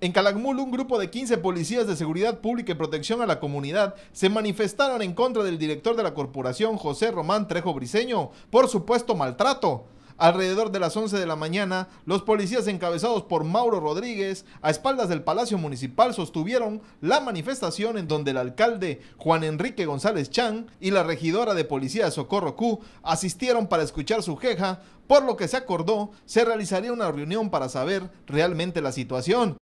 En Calakmul, un grupo de 15 policías de seguridad pública y protección a la comunidad se manifestaron en contra del director de la corporación, José Román Trejo Briseño, por supuesto maltrato. Alrededor de las 11 de la mañana, los policías encabezados por Mauro Rodríguez, a espaldas del Palacio Municipal, sostuvieron la manifestación en donde el alcalde Juan Enrique González Chan y la regidora de policía Socorro Q asistieron para escuchar su queja, por lo que se acordó se realizaría una reunión para saber realmente la situación.